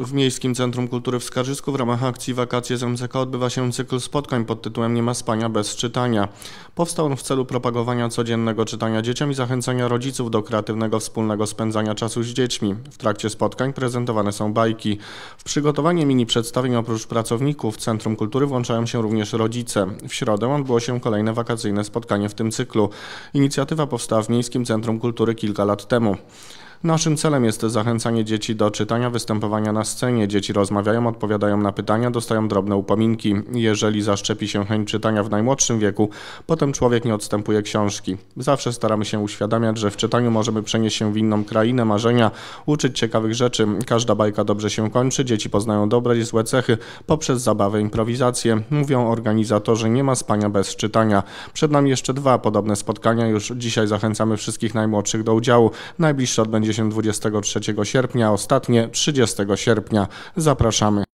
W Miejskim Centrum Kultury w Skarżysku w ramach akcji Wakacje z MZK odbywa się cykl spotkań pod tytułem Nie ma spania bez czytania. Powstał on w celu propagowania codziennego czytania dzieciom i zachęcania rodziców do kreatywnego wspólnego spędzania czasu z dziećmi. W trakcie spotkań prezentowane są bajki. W przygotowanie mini przedstawień oprócz pracowników Centrum Kultury włączają się również rodzice. W środę odbyło się kolejne wakacyjne spotkanie w tym cyklu. Inicjatywa powstała w Miejskim Centrum Kultury kilka lat temu. Naszym celem jest zachęcanie dzieci do czytania, występowania na scenie. Dzieci rozmawiają, odpowiadają na pytania, dostają drobne upominki. Jeżeli zaszczepi się chęć czytania w najmłodszym wieku, potem człowiek nie odstępuje książki. Zawsze staramy się uświadamiać, że w czytaniu możemy przenieść się w inną krainę, marzenia, uczyć ciekawych rzeczy. Każda bajka dobrze się kończy, dzieci poznają dobre i złe cechy poprzez zabawę, improwizację. Mówią organizatorzy, nie ma spania bez czytania. Przed nami jeszcze dwa podobne spotkania. Już dzisiaj zachęcamy wszystkich najmłodszych do udziału. Najbliższe odbędzie 50 23 sierpnia, ostatnie 30 sierpnia. Zapraszamy.